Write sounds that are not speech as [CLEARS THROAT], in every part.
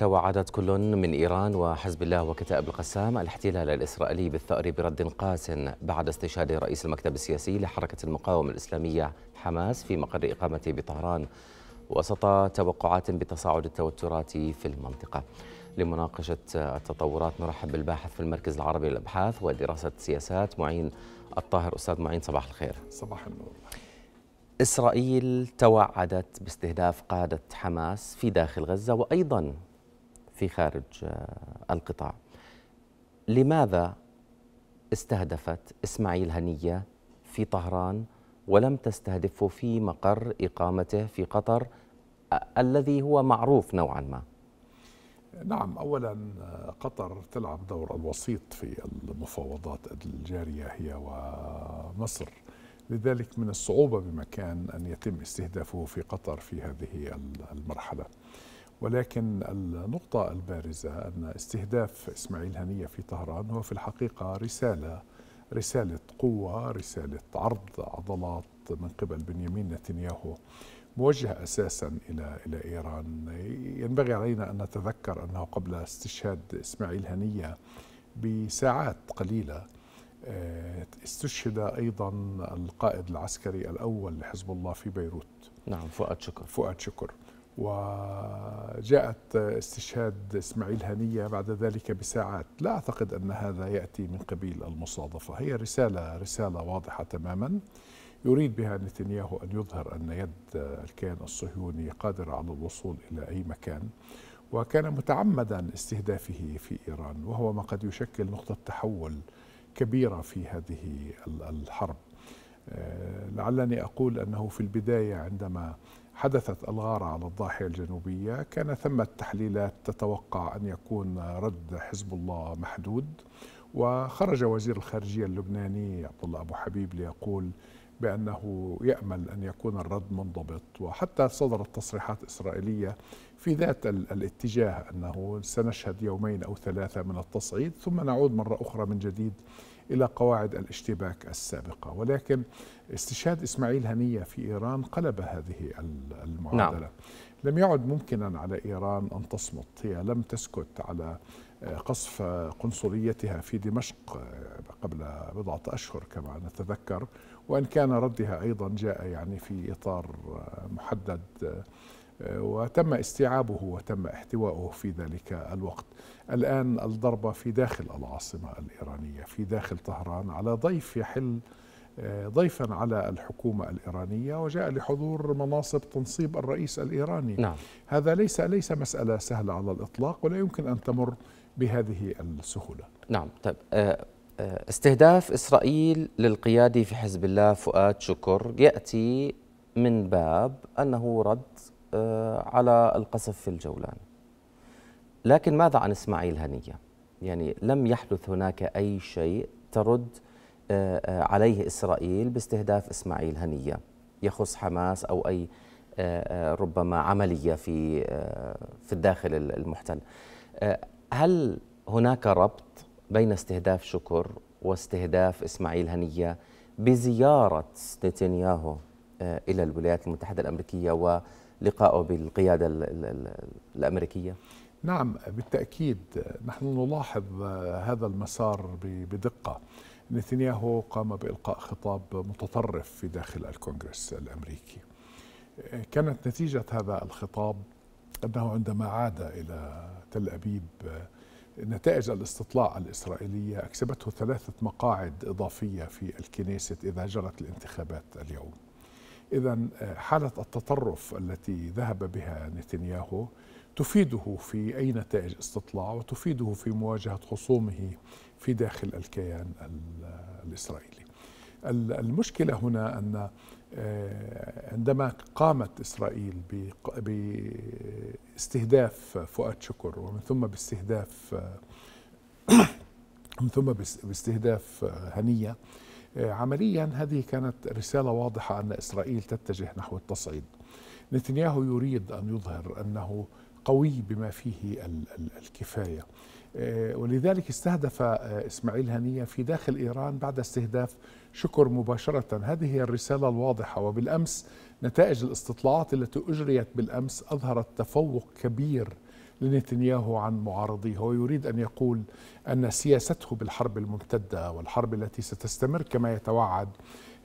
توعدت كل من إيران وحزب الله وكتائب القسام الاحتلال الإسرائيلي بالثأر برد قاس بعد استشهاد رئيس المكتب السياسي لحركة المقاومة الإسلامية حماس في مقر إقامته بطهران وسط توقعات بتصاعد التوترات في المنطقة لمناقشة التطورات نرحب بالباحث في المركز العربي للأبحاث ودراسة السياسات معين الطاهر أستاذ معين صباح الخير صباح النور إسرائيل توعدت باستهداف قادة حماس في داخل غزة وأيضا في خارج آه، القطاع لماذا استهدفت إسماعيل هنية في طهران ولم تستهدفه في مقر إقامته في قطر آه، الذي هو معروف نوعا ما نعم أولا آه، قطر تلعب دور الوسيط في المفاوضات الجارية هي ومصر لذلك من الصعوبة بمكان أن يتم استهدافه في قطر في هذه المرحلة ولكن النقطة البارزة أن استهداف إسماعيل هنية في طهران هو في الحقيقة رسالة رسالة قوة رسالة عرض عضلات من قبل بنيامين نتنياهو موجه أساسا إلى إلى إيران ينبغي علينا أن نتذكر أنه قبل استشهاد إسماعيل هنية بساعات قليلة آه، استشهد أيضا القائد العسكري الأول لحزب الله في بيروت نعم فؤاد شكر فؤاد شكر وجاءت استشهاد اسماعيل هنية بعد ذلك بساعات لا أعتقد أن هذا يأتي من قبيل المصادفة هي رسالة رسالة واضحة تماما يريد بها نتنياهو أن يظهر أن يد الكيان الصهيوني قادرة على الوصول إلى أي مكان وكان متعمدا استهدافه في إيران وهو ما قد يشكل نقطة تحول كبيرة في هذه الحرب آه، لعلني أقول أنه في البداية عندما حدثت الغارة على الضاحية الجنوبية كان ثمة تحليلات تتوقع أن يكون رد حزب الله محدود وخرج وزير الخارجية اللبناني عبد الله أبو حبيب ليقول بأنه يأمل أن يكون الرد منضبط وحتى صدرت تصريحات إسرائيلية في ذات الاتجاه أنه سنشهد يومين أو ثلاثة من التصعيد ثم نعود مرة أخرى من جديد إلى قواعد الاشتباك السابقة ولكن استشهاد إسماعيل هنية في إيران قلب هذه المعادلة نعم. لم يعد ممكنا على إيران أن تصمت هي لم تسكت على قصف قنصليتها في دمشق قبل بضعة أشهر كما نتذكر وإن كان ردها أيضا جاء يعني في إطار محدد وتم استيعابه وتم احتوائه في ذلك الوقت الآن الضربة في داخل العاصمة الإيرانية في داخل طهران على ضيف يحل آه، ضيفا على الحكومة الإيرانية وجاء لحضور مناصب تنصيب الرئيس الإيراني نعم. هذا ليس ليس مسألة سهلة على الإطلاق ولا يمكن أن تمر بهذه السهولة نعم طيب آه، آه، استهداف إسرائيل للقيادي في حزب الله فؤاد شكر يأتي من باب أنه رد على القصف في الجولان لكن ماذا عن اسماعيل هنيه؟ يعني لم يحدث هناك اي شيء ترد آه، آه، عليه اسرائيل باستهداف اسماعيل هنيه يخص حماس او اي آه، ربما عمليه في في الداخل المحتل. هل هناك ربط بين استهداف شكر واستهداف اسماعيل هنيه بزياره نتنياهو الى الولايات المتحده الامريكيه ولقائه بالقياده الامريكيه؟ نعم بالتأكيد نحن نلاحظ آه، هذا المسار بدقة نتنياهو قام بإلقاء خطاب متطرف في داخل الكونغرس الأمريكي آه، كانت نتيجة هذا الخطاب أنه عندما عاد إلى تل أبيب آه، نتائج الاستطلاع الإسرائيلية أكسبته ثلاثة مقاعد إضافية في الكنيسة إذا جرت الانتخابات اليوم إذا حالة التطرف التي ذهب بها نتنياهو تفيده في أي نتائج استطلاع وتفيده في مواجهة خصومه في داخل الكيان الإسرائيلي المشكلة هنا أن آه، عندما قامت إسرائيل باستهداف فؤاد شكر ومن ثم باستهداف آه، [COUGHS] من ثم باستهداف آه، هنية عمليا هذه كانت رسالة واضحة أن إسرائيل تتجه نحو التصعيد نتنياهو يريد أن يظهر أنه قوي بما فيه الكفاية آه، ولذلك استهدف آه، إسماعيل هنية في داخل إيران بعد استهداف شكر مباشرة هذه هي الرسالة الواضحة وبالأمس نتائج الاستطلاعات التي أجريت بالأمس أظهرت تفوق كبير لنتنياهو عن معارضيه هو يريد أن يقول أن سياسته بالحرب الممتدة والحرب التي ستستمر كما يتوعد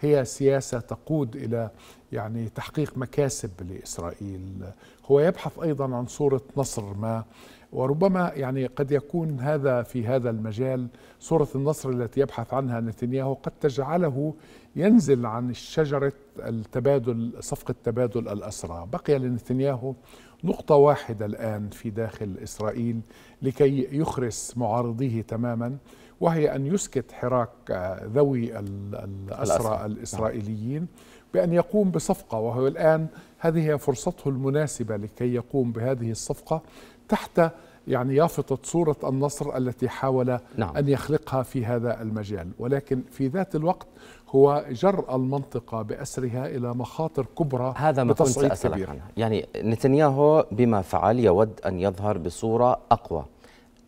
هي سياسة تقود إلى يعني تحقيق مكاسب لإسرائيل هو يبحث أيضا عن صورة نصر ما وربما يعني قد يكون هذا في هذا المجال صورة النصر التي يبحث عنها نتنياهو قد تجعله ينزل عن شجرة التبادل صفقة تبادل الأسرى بقي لنتنياهو نقطة واحدة الآن في داخل إسرائيل لكي يخرس معارضيه تماما وهي أن يسكت حراك آه، ذوي الأسرى نعم. الإسرائيليين بأن يقوم بصفقة وهو الآن هذه هي فرصته المناسبة لكي يقوم بهذه الصفقة تحت يعني يافطة صورة النصر التي حاول نعم. أن يخلقها في هذا المجال ولكن في ذات الوقت هو جر المنطقة بأسرها إلى مخاطر كبرى هذا ما كنت سأسألك كبير. عنها يعني نتنياهو بما فعل يود أن يظهر بصورة أقوى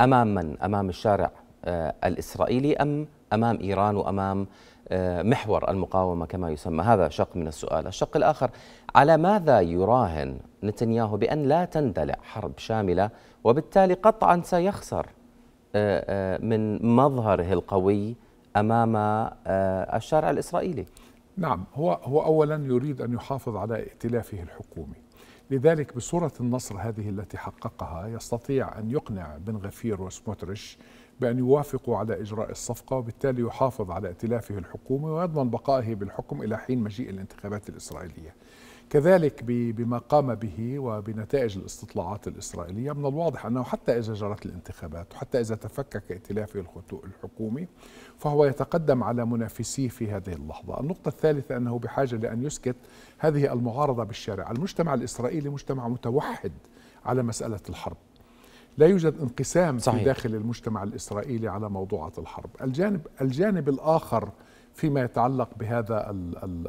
أمام من؟ أمام الشارع آه، الإسرائيلي أم أمام إيران وأمام آه، محور المقاومة كما يسمى هذا شق من السؤال الشق الآخر على ماذا يراهن نتنياهو بأن لا تندلع حرب شاملة وبالتالي قطعا سيخسر آه، من مظهره القوي أمام الشارع الإسرائيلي نعم هو هو اولا يريد ان يحافظ على ائتلافه الحكومي لذلك بصوره النصر هذه التي حققها يستطيع ان يقنع بن غفير وسموتريش بأن يوافقوا على إجراء الصفقة وبالتالي يحافظ على ائتلافه الحكومي ويضمن بقائه بالحكم إلى حين مجيء الانتخابات الإسرائيلية كذلك بما قام به وبنتائج الاستطلاعات الإسرائيلية من الواضح أنه حتى إذا جرت الانتخابات وحتى إذا تفكك ائتلافه الحكومي فهو يتقدم على منافسيه في هذه اللحظة النقطة الثالثة أنه بحاجة لأن يسكت هذه المعارضة بالشارع المجتمع الإسرائيلي مجتمع متوحد على مسألة الحرب لا يوجد انقسام صحيح. في داخل المجتمع الإسرائيلي على موضوعات الحرب الجانب, الجانب الآخر فيما يتعلق بهذا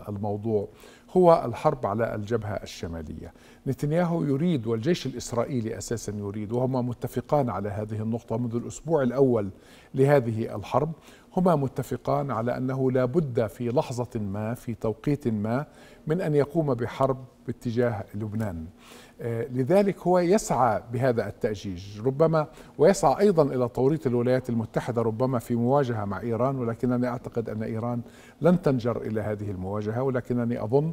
الموضوع هو الحرب على الجبهة الشمالية نتنياهو يريد والجيش الإسرائيلي أساسا يريد وهما متفقان على هذه النقطة منذ الأسبوع الأول لهذه الحرب هما متفقان على أنه لا بد في لحظة ما في توقيت ما من أن يقوم بحرب باتجاه لبنان آه، لذلك هو يسعى بهذا التأجيج ربما ويسعى أيضا إلى توريط الولايات المتحدة ربما في مواجهة مع إيران ولكنني أعتقد أن إيران لن تنجر إلى هذه المواجهة ولكنني أظن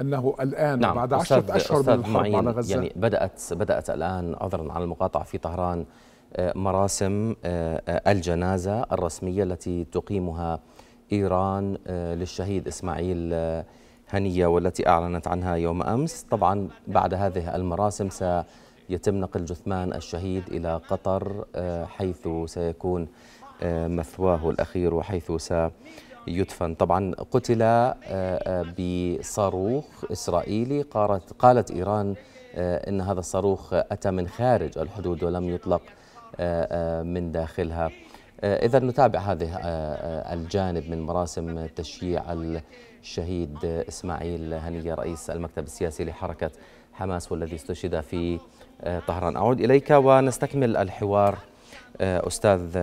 أنه الآن نعم بعد عشرة أشهر من الحرب على غزة يعني بدأت بدأت الآن عذرا على المقاطعة في طهران مراسم آه، الجنازة الرسمية التي تقيمها إيران آه، للشهيد إسماعيل آه، هنية والتي أعلنت عنها يوم أمس طبعا بعد هذه المراسم سيتم نقل جثمان الشهيد إلى قطر حيث سيكون مثواه الأخير وحيث سيدفن طبعا قتل بصاروخ إسرائيلي قالت, إيران إن هذا الصاروخ أتى من خارج الحدود ولم يطلق آه، آه، من داخلها آه، إذا نتابع هذه الجانب من مراسم تشييع الشهيد إسماعيل هنية رئيس المكتب السياسي لحركة حماس والذي استشهد في طهران أعود إليك ونستكمل الحوار أستاذ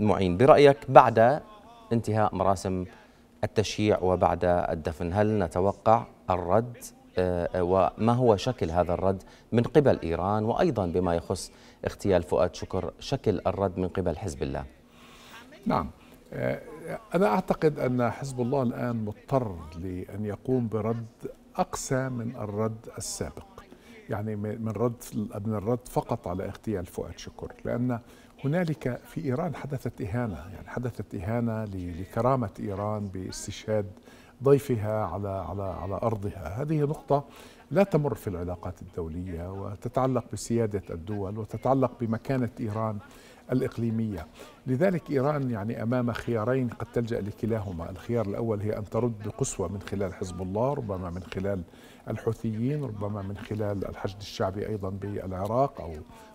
معين برأيك بعد انتهاء مراسم التشييع وبعد الدفن هل نتوقع الرد آه، آه، وما هو شكل هذا الرد من قبل إيران وأيضا بما يخص اغتيال فؤاد شكر شكل الرد من قبل حزب الله نعم آه، أنا أعتقد أن حزب الله الآن مضطر لأن يقوم برد أقسى من الرد السابق يعني من رد من الرد فقط على اغتيال فؤاد شكر لأن هنالك في إيران حدثت إهانة يعني حدثت إهانة لكرامة إيران باستشهاد ضيفها على على على ارضها هذه نقطه لا تمر في العلاقات الدوليه وتتعلق بسياده الدول وتتعلق بمكانه ايران الاقليميه لذلك ايران يعني امام خيارين قد تلجا لكلاهما الخيار الاول هي ان ترد بقسوة من خلال حزب الله ربما من خلال الحوثيين ربما من خلال الحشد الشعبي ايضا بالعراق او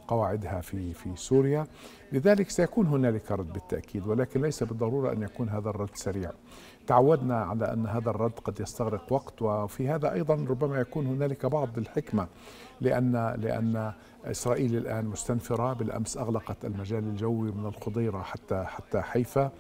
قواعدها في في سوريا لذلك سيكون هنالك رد بالتاكيد ولكن ليس بالضروره ان يكون هذا الرد سريع تعودنا على أن هذا الرد قد يستغرق وقت وفي هذا أيضا ربما يكون هنالك بعض الحكمة لأن لأن إسرائيل الآن مستنفرة بالأمس أغلقت المجال الجوي من الخضيرة حتى حتى حيفا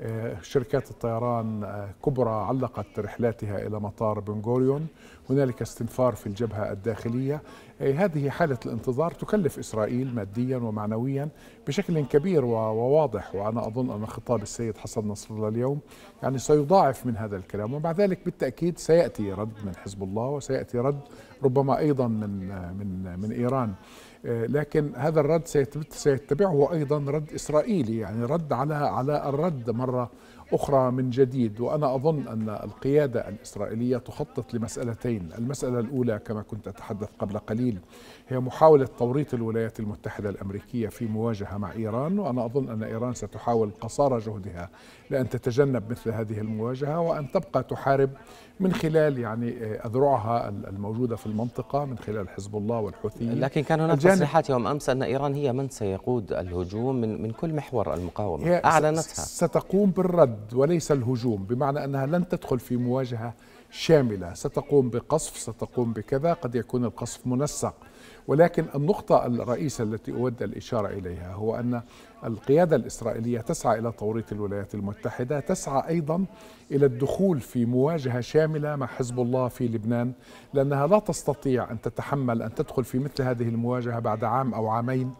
آه، شركات الطيران آه، كبرى علقت رحلاتها إلى مطار بن غوريون هنالك استنفار في الجبهة الداخلية آه، هذه حالة الانتظار تكلف إسرائيل ماديا ومعنويا بشكل كبير وواضح وأنا أظن أن خطاب السيد حسن نصر الله اليوم يعني سيضاعف من هذا الكلام ومع ذلك بالتأكيد سيأتي رد من حزب الله وسيأتي رد ربما أيضا من من من إيران آه، لكن هذا الرد سيتبعه ايضا رد اسرائيلي يعني رد على على الرد مره أخرى من جديد وأنا أظن أن القيادة الإسرائيلية تخطط لمسألتين المسألة الأولى كما كنت أتحدث قبل قليل هي محاولة توريط الولايات المتحدة الأمريكية في مواجهة مع إيران وأنا أظن أن إيران ستحاول قصارى جهدها لأن تتجنب مثل هذه المواجهة وأن تبقى تحارب من خلال يعني آه، أذرعها الموجودة في المنطقة من خلال حزب الله والحوثيين لكن كان هناك تصريحات يوم أمس أن إيران هي من سيقود الهجوم من, من كل محور المقاومة أعلنتها ستقوم بالرد الرد وليس الهجوم بمعنى أنها لن تدخل في مواجهة شاملة ستقوم بقصف ستقوم بكذا قد يكون القصف منسق ولكن النقطة الرئيسة التي أود الإشارة إليها هو أن القيادة الإسرائيلية تسعى إلى توريط الولايات المتحدة تسعى أيضا إلى الدخول في مواجهة شاملة مع حزب الله في لبنان لأنها لا تستطيع أن تتحمل أن تدخل في مثل هذه المواجهة بعد عام أو عامين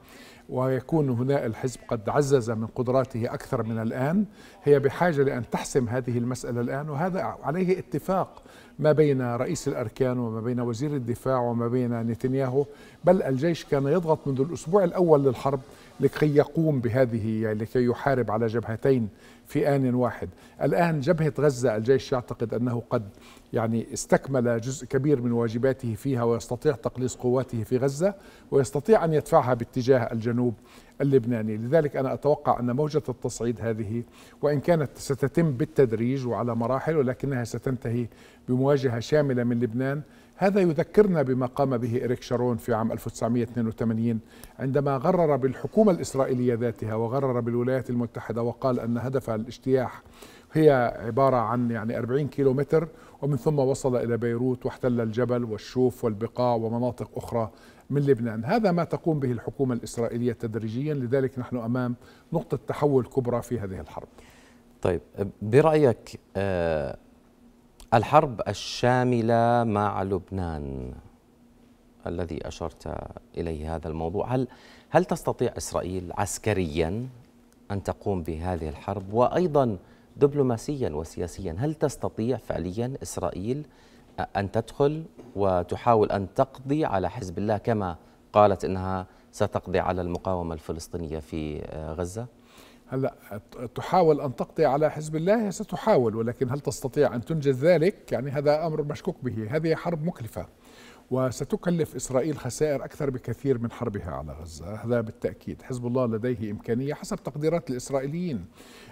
ويكون هنا الحزب قد عزز من قدراته أكثر من الآن هي بحاجة لأن تحسم هذه المسألة الآن وهذا عليه اتفاق ما بين رئيس الأركان وما بين وزير الدفاع وما بين نتنياهو بل الجيش كان يضغط منذ الأسبوع الأول للحرب لكي يقوم بهذه يعني لكي يحارب على جبهتين في آن واحد الآن جبهة غزة الجيش يعتقد أنه قد يعني استكمل جزء كبير من واجباته فيها ويستطيع تقليص قواته في غزة ويستطيع أن يدفعها باتجاه الجنوب اللبناني لذلك أنا أتوقع أن موجة التصعيد هذه وإن كانت ستتم بالتدريج وعلى مراحل ولكنها ستنتهي بمواجهة شاملة من لبنان هذا يذكرنا بما قام به إريك شارون في عام 1982 عندما غرر بالحكومة الإسرائيلية ذاتها وغرر بالولايات المتحدة وقال أن هدفها الاجتياح هي عبارة عن يعني 40 كيلو متر ومن ثم وصل إلى بيروت واحتل الجبل والشوف والبقاع ومناطق أخرى من لبنان هذا ما تقوم به الحكومة الإسرائيلية تدريجيا لذلك نحن أمام نقطة تحول كبرى في هذه الحرب طيب برأيك آه، الحرب الشاملة مع لبنان الذي أشرت إليه هذا الموضوع هل هل تستطيع إسرائيل عسكريا أن تقوم بهذه الحرب وأيضا دبلوماسيا وسياسيا هل تستطيع فعليا إسرائيل أن تدخل وتحاول أن تقضي على حزب الله كما قالت أنها ستقضي على المقاومة الفلسطينية في غزة؟ هلا تحاول ان تقضي على حزب الله ستحاول ولكن هل تستطيع ان تنجز ذلك؟ يعني هذا امر مشكوك به، هذه حرب مكلفه. وستكلف إسرائيل خسائر أكثر بكثير من حربها على غزة هذا بالتأكيد حزب الله لديه إمكانية حسب تقديرات الإسرائيليين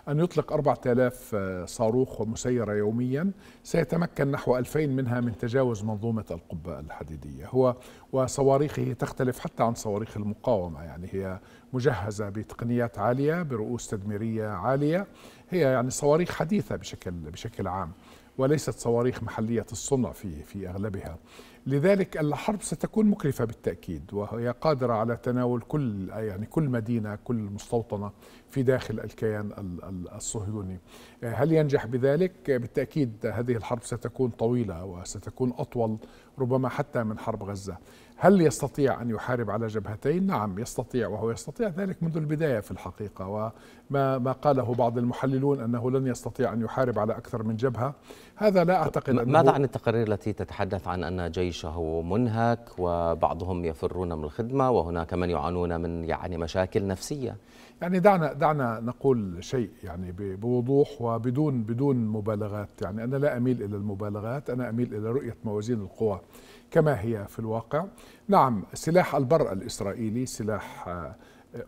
أن يطلق 4000 آه، صاروخ ومسيرة يوميا سيتمكن نحو 2000 منها من تجاوز منظومة القبة الحديدية هو وصواريخه تختلف حتى عن صواريخ المقاومة يعني هي مجهزة بتقنيات عالية برؤوس تدميرية عالية هي يعني صواريخ حديثة بشكل بشكل عام وليست صواريخ محلية الصنع في في أغلبها لذلك الحرب ستكون مكلفة بالتأكيد وهي قادرة على تناول كل يعني كل مدينة كل مستوطنة في داخل الكيان الصهيوني هل ينجح بذلك؟ بالتأكيد هذه الحرب ستكون طويلة وستكون أطول ربما حتى من حرب غزة هل يستطيع أن يحارب على جبهتين؟ نعم يستطيع وهو يستطيع ذلك منذ البداية في الحقيقة وما ما قاله بعض المحللون أنه لن يستطيع أن يحارب على أكثر من جبهة هذا لا أعتقد أنه ماذا عن التقارير التي تتحدث عن أن جيشه منهك وبعضهم يفرون من الخدمة وهناك من يعانون من يعني مشاكل نفسية يعني دعنا دعنا نقول شيء يعني بوضوح وبدون بدون مبالغات يعني أنا لا أميل إلى المبالغات أنا أميل إلى رؤية موازين القوى كما هي في الواقع نعم سلاح البر الإسرائيلي سلاح آه،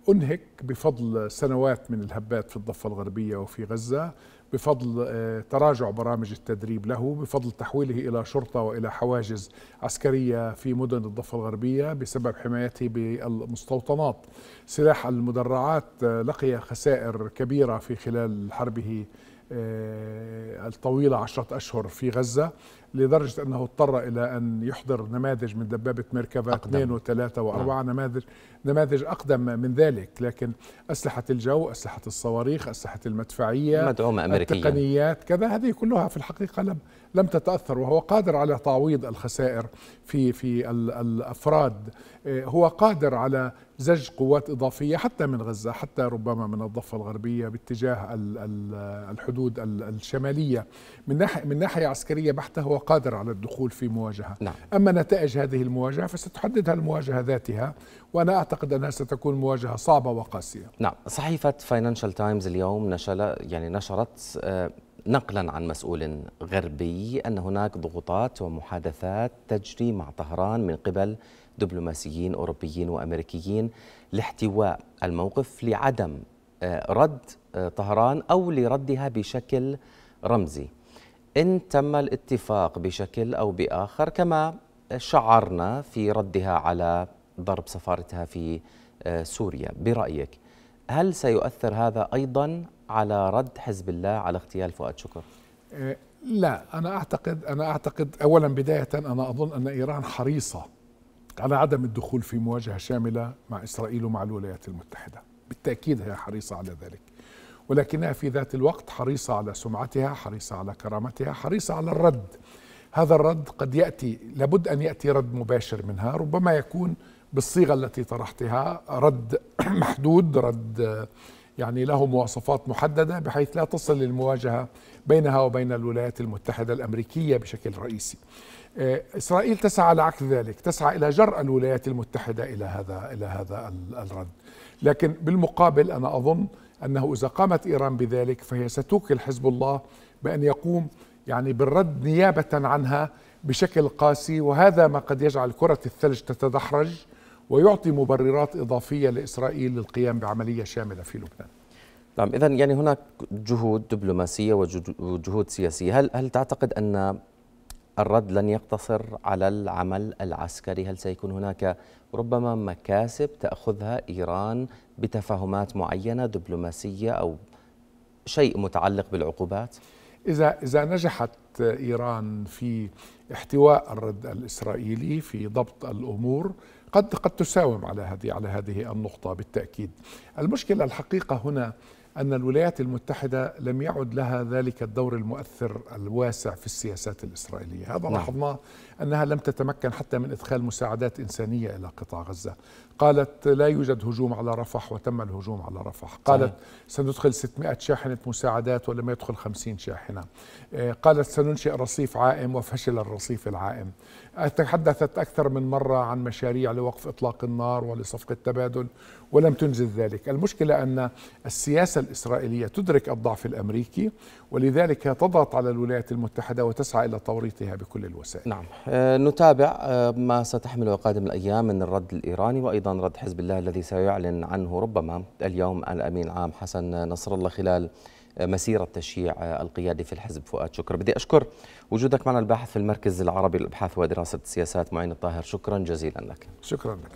أنهك بفضل سنوات من الهبات في الضفة الغربية وفي غزة بفضل آه، تراجع برامج التدريب له بفضل تحويله إلى شرطة وإلى حواجز عسكرية في مدن الضفة الغربية بسبب حمايته بالمستوطنات سلاح المدرعات آه، لقي خسائر كبيرة في خلال حربه الطويلة عشرة أشهر في غزة لدرجة أنه اضطر إلى أن يحضر نماذج من دبابة مركبة اثنين وثلاثة نعم. وأربعة نعم. نماذج نماذج أقدم من ذلك لكن أسلحة الجو أسلحة الصواريخ أسلحة المدفعية مدعومة أمريكية التقنيات كذا هذه كلها في الحقيقة لم لم تتأثر وهو قادر على تعويض الخسائر في في الأفراد آه، هو قادر على زج قوات إضافية حتى من غزة حتى ربما من الضفة الغربية باتجاه الحدود الشمالية من ناحية من ناحية عسكرية بحتة هو قادر على الدخول في مواجهة نعم. أما نتائج هذه المواجهة فستحددها المواجهة ذاتها وأنا أعتقد أنها ستكون مواجهة صعبة وقاسية نعم صحيفة فاينانشال تايمز اليوم نشل يعني نشرت آه، نقلا عن مسؤول غربي أن هناك ضغوطات ومحادثات تجري مع طهران من قبل دبلوماسيين أوروبيين وأمريكيين لاحتواء الموقف لعدم آه، رد آه، طهران أو لردها بشكل رمزي إن تم الاتفاق بشكل أو بآخر كما شعرنا في ردها على ضرب سفارتها في آه، سوريا برأيك هل سيؤثر هذا أيضا على رد حزب الله على اغتيال فؤاد شكر؟ آه، لا أنا أعتقد أنا أعتقد أولا بداية أنا أظن أن إيران حريصة على عدم الدخول في مواجهة شاملة مع إسرائيل ومع الولايات المتحدة بالتأكيد هي حريصة على ذلك ولكنها في ذات الوقت حريصة على سمعتها حريصة على كرامتها حريصة على الرد هذا الرد قد يأتي لابد أن يأتي رد مباشر منها ربما يكون بالصيغة التي طرحتها رد [CLEARS THROAT] محدود رد يعني له مواصفات محددة بحيث لا تصل للمواجهة بينها وبين الولايات المتحدة الأمريكية بشكل رئيسي آه، إسرائيل تسعى على عكس ذلك تسعى إلى جر الولايات المتحدة إلى هذا إلى هذا الرد لكن بالمقابل أنا أظن أنه إذا قامت إيران بذلك فهي ستوكل حزب الله بأن يقوم يعني بالرد نيابة عنها بشكل قاسي وهذا ما قد يجعل كرة الثلج تتدحرج ويعطي مبررات إضافية لإسرائيل للقيام بعملية شاملة في لبنان نعم إذا يعني هناك جهود دبلوماسية وجهود سياسية هل, هل تعتقد أن الرد لن يقتصر على العمل العسكري هل سيكون هناك ربما مكاسب تأخذها إيران بتفاهمات معينه دبلوماسيه او شيء متعلق بالعقوبات؟ اذا اذا نجحت ايران في احتواء الرد الاسرائيلي في ضبط الامور قد قد تساوم على هذه على هذه النقطه بالتاكيد. المشكله الحقيقه هنا ان الولايات المتحده لم يعد لها ذلك الدور المؤثر الواسع في السياسات الاسرائيليه، هذا نعم. لاحظناه نعم. أنها لم تتمكن حتى من إدخال مساعدات إنسانية إلى قطاع غزة قالت لا يوجد هجوم على رفح وتم الهجوم على رفح قالت سندخل 600 شاحنة مساعدات ولم يدخل 50 شاحنة آه، قالت سننشئ رصيف عائم وفشل الرصيف العائم تحدثت أكثر من مرة عن مشاريع لوقف إطلاق النار ولصفقة تبادل ولم تنجز ذلك المشكلة أن السياسة الإسرائيلية تدرك الضعف الأمريكي ولذلك تضغط على الولايات المتحدة وتسعى إلى توريطها بكل الوسائل نعم آه، نتابع آه، ما ستحمله قادم الأيام من الرد الإيراني وأيضا رد حزب الله الذي سيعلن عنه ربما اليوم الأمين العام حسن نصر الله خلال آه، مسيرة تشييع القيادي في الحزب فؤاد شكر بدي أشكر وجودك معنا الباحث في المركز العربي للأبحاث ودراسة السياسات معين الطاهر شكرا جزيلا لك شكرا لك